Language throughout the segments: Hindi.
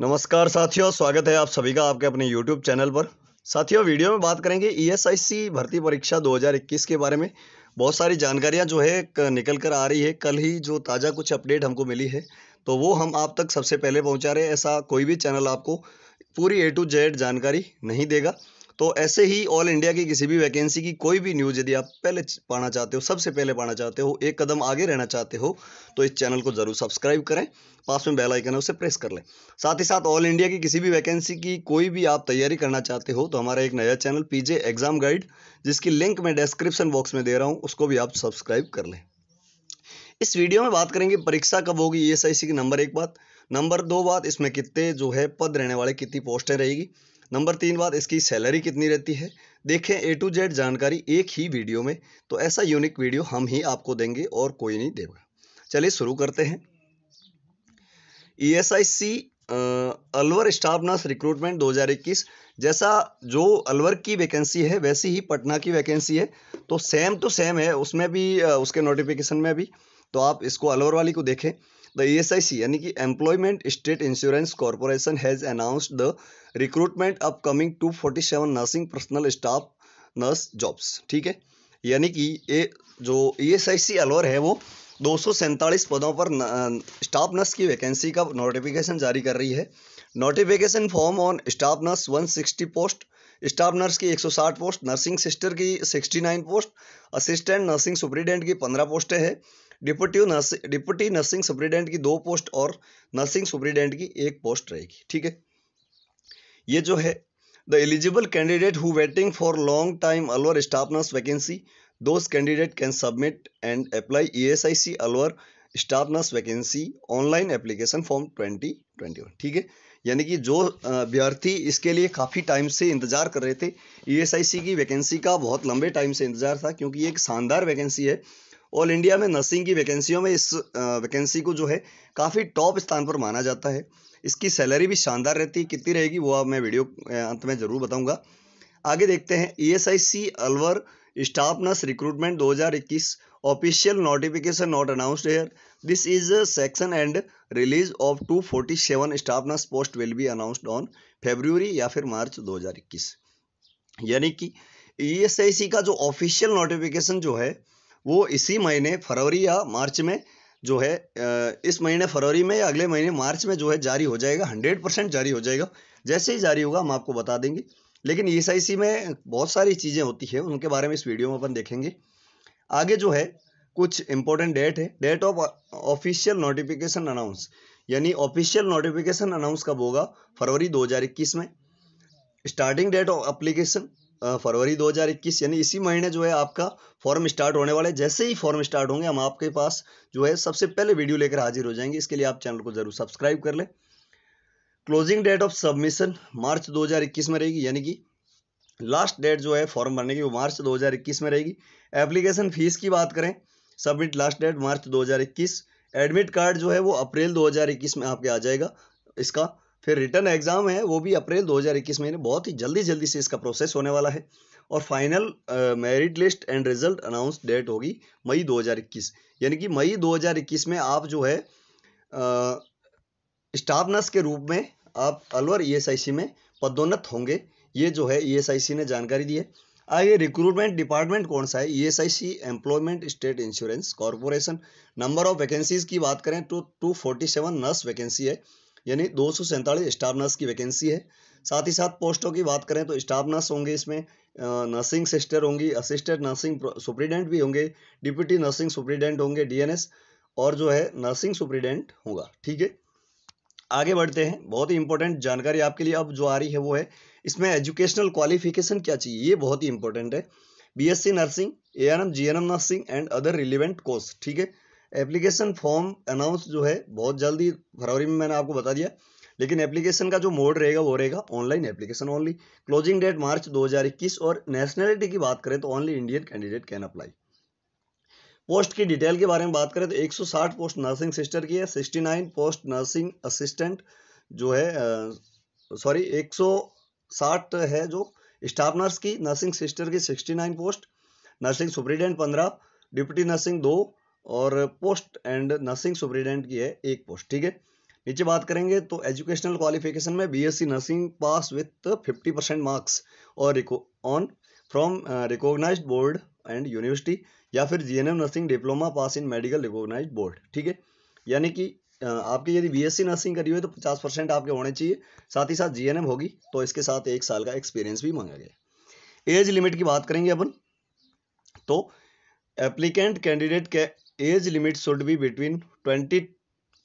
नमस्कार साथियों स्वागत है आप सभी का आपके अपने YouTube चैनल पर साथियों वीडियो में बात करेंगे ई e भर्ती परीक्षा 2021 के बारे में बहुत सारी जानकारियां जो है निकल कर आ रही है कल ही जो ताज़ा कुछ अपडेट हमको मिली है तो वो हम आप तक सबसे पहले पहुंचा रहे हैं ऐसा कोई भी चैनल आपको पूरी ए टू जेड जानकारी नहीं देगा तो ऐसे ही ऑल इंडिया की किसी भी वैकेंसी की कोई भी न्यूज़ यदि आप पहले पाना चाहते हो सबसे पहले पाना चाहते हो एक कदम आगे रहना चाहते हो तो इस चैनल को ज़रूर सब्सक्राइब करें पास में बेल आइकन है उसे प्रेस कर लें साथ ही साथ ऑल इंडिया की किसी भी वैकेंसी की कोई भी आप तैयारी करना चाहते हो तो हमारा एक नया चैनल पीजे एग्जाम गाइड जिसकी लिंक मैं डिस्क्रिप्शन बॉक्स में दे रहा हूँ उसको भी आप सब्सक्राइब कर लें इस वीडियो में बात करेंगे परीक्षा कब होगी ई एस आई सी की नंबर एक बात नंबर दो बात इसमें कितने जो है पद रहने वाले कितनी पोस्टें रहेगी नंबर तीन बात इसकी सैलरी कितनी रहती है देखें ए टू जेड जानकारी एक ही वीडियो में तो ऐसा यूनिक वीडियो हम ही आपको देंगे और कोई नहीं देगा चलिए शुरू करते हैं E S I C Alwar staff nurse recruitment 2021 जैसा जो अलवर की वैकेंसी है वैसी ही पटना की वैकेंसी है तो सेम तो सेम है उसमें भी उसके नोटिफिकेशन में भी तो आप इसको अलवर वाली को देखें The ESIC यानी कि employment state Employment State Insurance Corporation has announced the two forty seven nursing personal staff nurse jobs ठीक है यानी कि ये जो ई एस आई सी अलवर है वो दो पदों पर स्टाफ नर्स की वैकेंसी का नोटिफिकेशन जारी कर रही है notification form on staff nurse 160 post staff nurse की 160 पोस्ट नर्सिंग सिस्टर की 69 पोस्ट असिस्टेंट नर्सिंग सुप्रीडेंट की 15 पोस्टें हैं deputy nurse deputy nursing superintendent की दो पोस्ट और नर्सिंग सुप्रिटेंडेंट की एक पोस्ट रहेगी ठीक है ये जो है the eligible candidate who waiting for long time Alwar staff nurse vacancy those candidate can submit and apply ESIC Alwar staff nurse vacancy online application form 2021 ठीक है यानी कि जो अभ्यर्थी इसके लिए काफ़ी टाइम से इंतज़ार कर रहे थे ई e की वैकेंसी का बहुत लंबे टाइम से इंतज़ार था क्योंकि ये एक शानदार वैकेंसी है ऑल इंडिया में नर्सिंग की वैकेंसियों में इस वैकेंसी को जो है काफ़ी टॉप स्थान पर माना जाता है इसकी सैलरी भी शानदार रहती है कितनी रहेगी वो आप मैं वीडियो अंत में ज़रूर बताऊंगा आगे देखते हैं ESIC e S Alwar staff nurse recruitment 2021 official notification not announced here this is section and release of two staff nurse post will be announced on February या फिर मार्च दो यानी कि ई e का जो ऑफिशियल नोटिफिकेशन जो है वो इसी महीने फरवरी या मार्च में जो है इस महीने फरवरी में या अगले महीने मार्च में जो है जारी हो जाएगा हंड्रेड परसेंट जारी हो जाएगा जैसे ही जारी होगा हम आपको बता देंगे लेकिन ई में बहुत सारी चीज़ें होती है उनके बारे में इस वीडियो में अपन देखेंगे आगे जो है कुछ इंपॉर्टेंट डेट है date of official notification announce यानी ऑफिशियल नोटिफिकेशन अनाउंस कब होगा फरवरी इक्कीस में स्टार्टिंग डेट ऑफ अप्लीकेशन फरवरी 2021 यानी इसी महीने जो है आपका फॉर्म स्टार्ट होने वाला है जैसे ही फॉर्म स्टार्ट होंगे हम आपके पास जो है सबसे पहले वीडियो लेकर हाजिर हो जाएंगे इसके लिए आप चैनल को जरूर सब्सक्राइब कर लें closing date of submission March 2021 में रहेगी यानी कि लास्ट डेट जो है फॉर्म भरने की वो मार्च दो में रहेगी एप्लीकेशन फीस की बात करें सबमिट लास्ट डेट मार्च दो एडमिट कार्ड जो है वो अप्रैल दो में आपके आ जाएगा इसका फिर रिटर्न एग्ज़ाम है वो भी अप्रैल 2021 में बहुत ही जल्दी जल्दी से इसका प्रोसेस होने वाला है और final merit list and result announce date होगी मई 2021 यानी कि मई 2021 में आप जो है स्टाफ नर्स के रूप में आप अलवर ईएसआईसी e में पदोन्नत होंगे ये जो है ईएसआईसी e ने जानकारी दी है आगे रिक्रूटमेंट डिपार्टमेंट कौन सा है ESIC employment state insurance corporation number of vacancies की बात करें तो 247 नर्स वैकेंसी है यानी दो स्टाफ नर्स की वैकेंसी है साथ ही साथ पोस्टों की बात करें तो स्टाफ नर्स होंगे इसमें नर्सिंग सिस्टर होंगी असिस्टेंट नर्सिंग सुप्रीडेंट भी होंगे डिप्यूटी नर्सिंग सुप्रीडेंट होंगे डीएनएस और जो है नर्सिंग सुप्रीडेंट होगा ठीक है आगे बढ़ते हैं बहुत ही इंपॉर्टेंट जानकारी आपके लिए अब जो आ रही है वो है इसमें एजुकेशनल क्वालिफिकेशन क्या चाहिए ये बहुत ही इंपॉर्टेंट है BSc nursing ARM GNM nursing and other relevant course ठीक है एप्लीकेशन फॉर्म अनाउंस जो है बहुत जल्दी फरवरी में मैंने आपको बता दिया लेकिन एप्लीकेशन का जो मोड रहेगा वो रहेगा online application only closing date March 2021 और नेशनलिटी की बात करें तो only Indian candidate can apply post की डिटेल के बारे में बात करें तो 160 पोस्ट नर्सिंग सिस्टर की है 69 पोस्ट नर्सिंग असिस्टेंट जो है सॉरी uh, 160 है जो स्टाफ नर्स की नर्सिंग सिस्टर की 69 post nursing superintendent 15 deputy nursing दो और पोस्ट एंड नर्सिंग सुप्रिटेंडेंट की है एक पोस्ट ठीक है नीचे बात करेंगे तो एजुकेशनल क्वालिफिकेशन में BSc nursing pass with 50 percent marks और on from recognise board and university या फिर GNM nursing diploma pass in medical recognised board ठीक है यानी कि uh, आपकी यदि बीएससी नर्सिंग करी हुई तो 50 परसेंट आपके होने चाहिए साथ ही साथ जीएनएम होगी तो इसके साथ एक साल का एक्सपीरियंस भी मांगा गया एज लिमिट की बात करेंगे अपन तो एप्लीकेंट कैंडिडेट के age limit should be between twenty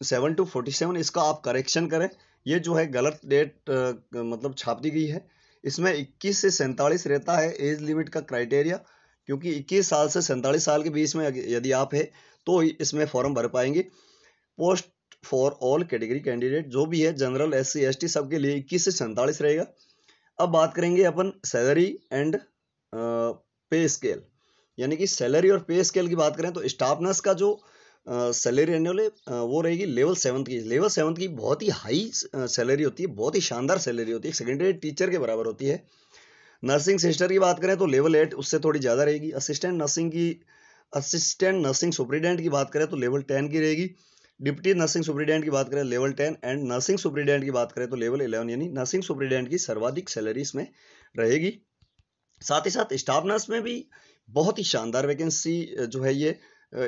seven to forty seven इसका आप करेक्शन करें ये जो है गलत डेट मतलब छाप दी गई है इसमें इक्कीस से सैंतालीस रहता है एज लिमिट का क्राइटेरिया क्योंकि इक्कीस साल से सैंतालीस साल के बीच में यदि आप है तो इसमें फॉर्म भर पाएंगे post for all category candidate जो भी है general S C S T सबके लिए इक्कीस से सैंतालीस रहेगा अब बात करेंगे अपन सैलरी एंड पे स्केल यानी कि सैलरी और पे स्केल की बात करें तो स्टाफ नर्स का जो सैलरी रहने वाले वो रहेगी लेवल सेवन्थ की लेवल सेवन्थ की बहुत ही हाई सैलरी होती है बहुत ही शानदार सैलरी होती है सेकेंडरी टीचर के बराबर होती है नर्सिंग सिस्टर की बात करें तो लेवल एट उससे थोड़ी ज़्यादा रहेगी असिस्टेंट नर्सिंग की असिस्टेंट नर्सिंग सुप्रीडेंट की बात करें तो लेवल टेन की रहेगी डिप्टी नर्सिंग सुप्रीडेंट की बात करें level ten and nursing superintendent की बात करें तो लेवल इलेवन यानी नर्सिंग सुप्रीडेंट की सर्वाधिक सैलरी इसमें रहेगी साथ ही साथ स्टाफ नर्स में भी बहुत ही शानदार वैकेंसी जो है ये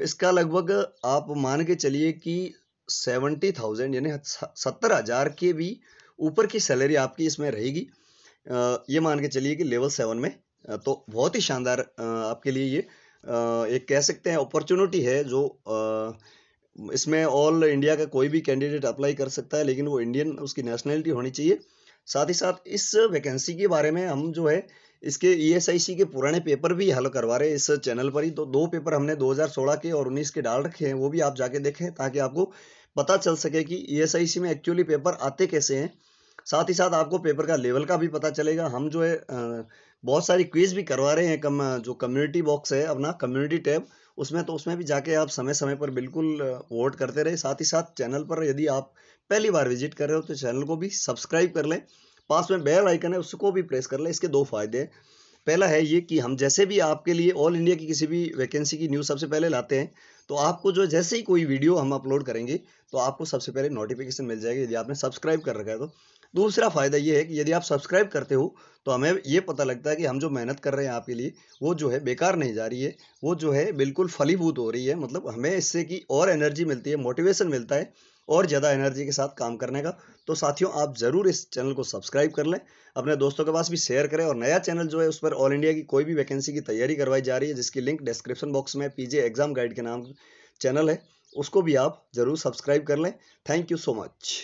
इसका लगभग आप मान के चलिए कि सेवेंटी थाउजेंड यानी सत्तर हज़ार के भी ऊपर की सैलरी आपकी इसमें रहेगी ये मान के चलिए कि लेवल सेवन में तो बहुत ही शानदार आपके लिए ये एक कह सकते हैं अपॉर्चुनिटी है जो इसमें ऑल इंडिया का कोई भी कैंडिडेट अप्लाई कर सकता है लेकिन वो इंडियन उसकी नेशनैलिटी होनी चाहिए साथ ही साथ इस वैकेंसी के बारे में हम जो है इसके ईएसआईसी e के पुराने पेपर भी हल करवा रहे इस चैनल पर ही तो दो पेपर हमने 2016 के और 19 के डाल रखे हैं वो भी आप जाके देखें ताकि आपको पता चल सके कि ईएसआईसी e में एक्चुअली पेपर आते कैसे हैं साथ ही साथ आपको पेपर का लेवल का भी पता चलेगा हम जो है बहुत सारी क्विज भी करवा रहे हैं कम जो कम्युनिटी बॉक्स है अपना कम्युनिटी टैब उसमें तो उसमें भी जाके आप समय समय पर बिल्कुल वोट करते रहे साथ ही साथ चैनल पर यदि आप पहली बार विजिट कर रहे हो तो चैनल को भी सब्सक्राइब कर लें पास में बेल आइकन है उसको भी प्रेस कर लें इसके दो फायदे हैं पहला है ये कि हम जैसे भी आपके लिए ऑल इंडिया की किसी भी वैकेंसी की न्यूज़ सबसे पहले लाते हैं तो आपको जो जैसे ही कोई वीडियो हम अपलोड करेंगे तो आपको सबसे पहले नोटिफिकेशन मिल जाएगा यदि आपने सब्सक्राइब कर रखा है तो दूसरा फ़ायदा ये है कि यदि आप सब्सक्राइब करते हो तो हमें ये पता लगता है कि हम जो मेहनत कर रहे हैं आपके लिए वो जो है बेकार नहीं जा रही है वो जो है बिल्कुल फलीभूत हो रही है मतलब हमें इससे कि और एनर्जी मिलती है मोटिवेशन मिलता है और ज़्यादा एनर्जी के साथ काम करने का तो साथियों आप ज़रूर इस चैनल को सब्सक्राइब कर लें अपने दोस्तों के पास भी शेयर करें और नया चैनल जो है उस पर ऑल इंडिया की कोई भी वैकेंसी की तैयारी करवाई जा रही है जिसकी लिंक डिस्क्रिप्शन बॉक्स में पीजे एग्जाम गाइड के नाम चैनल है उसको भी आप ज़रूर सब्सक्राइब कर लें थैंक यू सो मच